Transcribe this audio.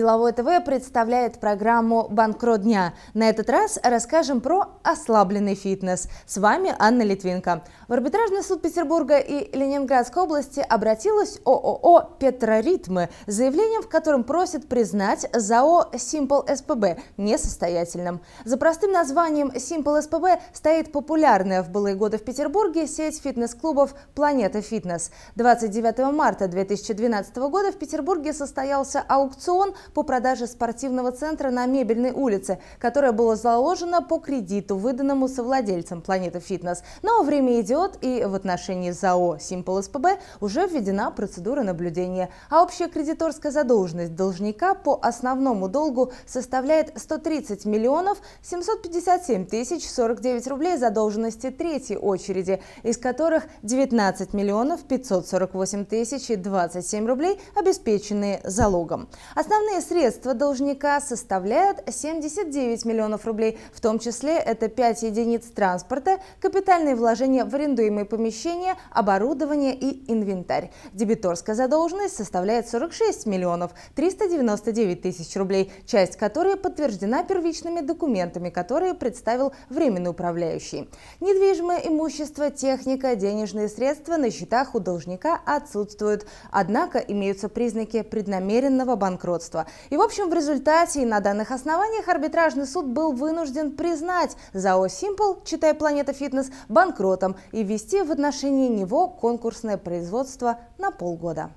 Деловой ТВ представляет программу «Банкрот дня». На этот раз расскажем про ослабленный фитнес. С вами Анна Литвинко. В арбитражный суд Петербурга и Ленинградской области обратилась ООО «Петроритмы», заявлением, в котором просят признать ЗАО «Симпл СПБ» несостоятельным. За простым названием «Симпл СПБ» стоит популярная в былые годы в Петербурге сеть фитнес-клубов «Планета Фитнес». 29 марта 2012 года в Петербурге состоялся аукцион по продаже спортивного центра на Мебельной улице, которое было заложено по кредиту, выданному совладельцем «Планета Фитнес». Но время идет, и в отношении ЗАО «Симпл СПБ» уже введена процедура наблюдения. А общая кредиторская задолженность должника по основному долгу составляет 130 миллионов 757 тысяч 49 рублей задолженности третьей очереди, из которых 19 миллионов 548 тысяч 27 рублей обеспеченные залогом. Основные Основные средства должника составляют 79 миллионов рублей, в том числе это 5 единиц транспорта, капитальные вложения в арендуемые помещения, оборудование и инвентарь. Дебиторская задолженность составляет 46 миллионов 399 тысяч рублей, часть которой подтверждена первичными документами, которые представил временный управляющий. Недвижимое имущество, техника, денежные средства на счетах у должника отсутствуют, однако имеются признаки преднамеренного банкротства. И, в общем, в результате и на данных основаниях арбитражный суд был вынужден признать ЗАО «Симпл», читай «Планета Фитнес», банкротом и ввести в отношении него конкурсное производство на полгода.